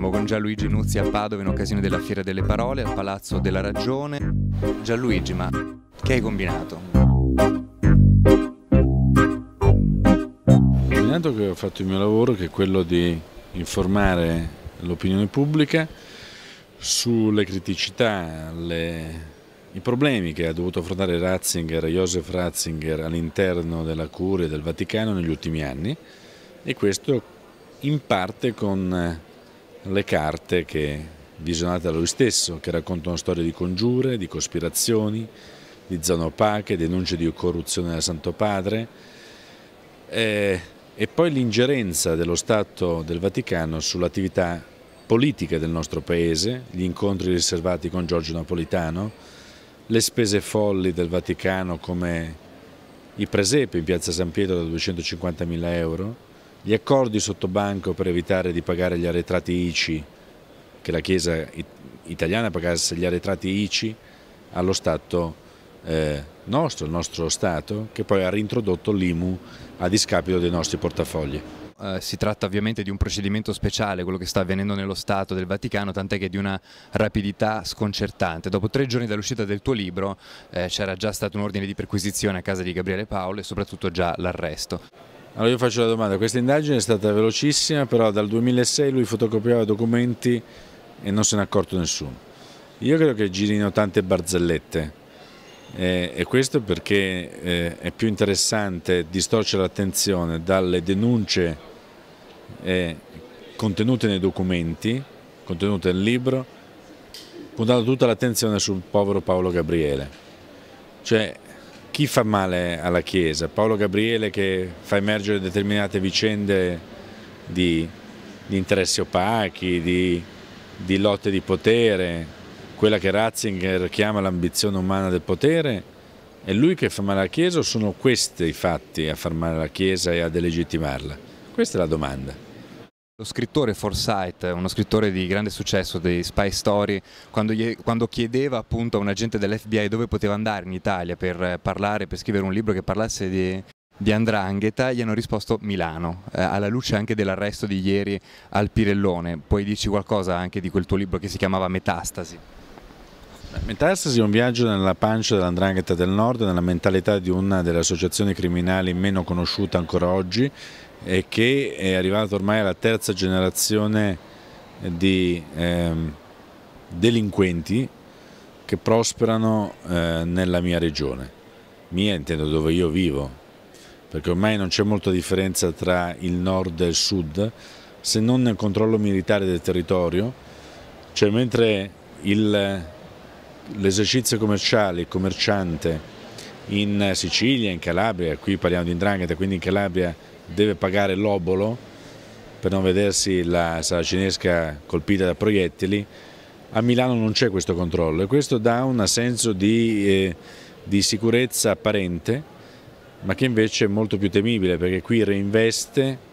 Siamo con Gianluigi Nuzzi a Padova in occasione della Fiera delle Parole al Palazzo della Ragione. Gianluigi, ma che hai combinato? Ho combinato che ho fatto il mio lavoro, che è quello di informare l'opinione pubblica sulle criticità, le, i problemi che ha dovuto affrontare Ratzinger, Josef Ratzinger all'interno della Curia del Vaticano negli ultimi anni e questo in parte con le carte che, visionate da lui stesso, che raccontano storie di congiure, di cospirazioni, di zone opache, denunce di corruzione del Santo Padre eh, e poi l'ingerenza dello Stato del Vaticano sull'attività politica del nostro Paese, gli incontri riservati con Giorgio Napolitano, le spese folli del Vaticano come i presepi in piazza San Pietro da 250 mila euro, gli accordi sottobanco per evitare di pagare gli arretrati ICI, che la Chiesa italiana pagasse gli arretrati ICI allo Stato eh, nostro, il nostro Stato, che poi ha reintrodotto l'IMU a discapito dei nostri portafogli. Eh, si tratta ovviamente di un procedimento speciale, quello che sta avvenendo nello Stato del Vaticano, tant'è che di una rapidità sconcertante. Dopo tre giorni dall'uscita del tuo libro eh, c'era già stato un ordine di perquisizione a casa di Gabriele Paolo e soprattutto già l'arresto. Allora io faccio la domanda, questa indagine è stata velocissima, però dal 2006 lui fotocopiava documenti e non se n'è accorto nessuno. Io credo che girino tante barzellette e questo perché eh, è più interessante distorcere l'attenzione dalle denunce eh, contenute nei documenti, contenute nel libro, puntando tutta l'attenzione sul povero Paolo Gabriele. Cioè chi fa male alla Chiesa? Paolo Gabriele che fa emergere determinate vicende di, di interessi opachi, di, di lotte di potere, quella che Ratzinger chiama l'ambizione umana del potere, è lui che fa male alla Chiesa o sono questi i fatti a far male alla Chiesa e a delegittimarla? Questa è la domanda. Lo scrittore Forsyth, uno scrittore di grande successo dei spy story, quando, gli, quando chiedeva appunto a un agente dell'FBI dove poteva andare in Italia per parlare, per scrivere un libro che parlasse di, di Andrangheta, gli hanno risposto Milano, eh, alla luce anche dell'arresto di ieri al Pirellone. Puoi dirci qualcosa anche di quel tuo libro che si chiamava Metastasi? Metastasi è un viaggio nella pancia dell'andrangheta del nord, nella mentalità di una delle associazioni criminali meno conosciute ancora oggi e che è arrivata ormai alla terza generazione di eh, delinquenti che prosperano eh, nella mia regione. Mia intendo dove io vivo, perché ormai non c'è molta differenza tra il nord e il sud, se non nel controllo militare del territorio, cioè mentre il l'esercizio commerciale, il commerciante in Sicilia, in Calabria, qui parliamo di Indrangheta, quindi in Calabria deve pagare l'obolo per non vedersi la sala cinesca colpita da proiettili, a Milano non c'è questo controllo e questo dà un senso di, eh, di sicurezza apparente ma che invece è molto più temibile perché qui reinveste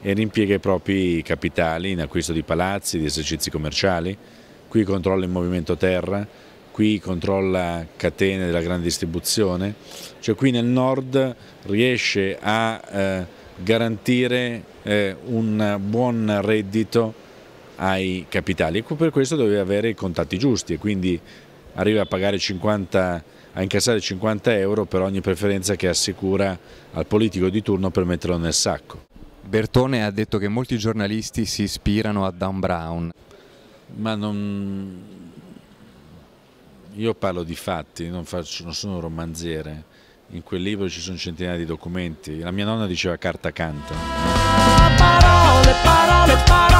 e rimpiega i propri capitali in acquisto di palazzi, di esercizi commerciali, qui controlla il movimento terra, qui controlla catene della grande distribuzione, cioè qui nel nord riesce a eh, garantire eh, un buon reddito ai capitali e per questo deve avere i contatti giusti e quindi arriva a, 50, a incassare 50 euro per ogni preferenza che assicura al politico di turno per metterlo nel sacco. Bertone ha detto che molti giornalisti si ispirano a Dan Brown. Ma non, io parlo di fatti, non, faccio, non sono romanziere. In quel libro ci sono centinaia di documenti. La mia nonna diceva carta canta. Parole, parole, parole.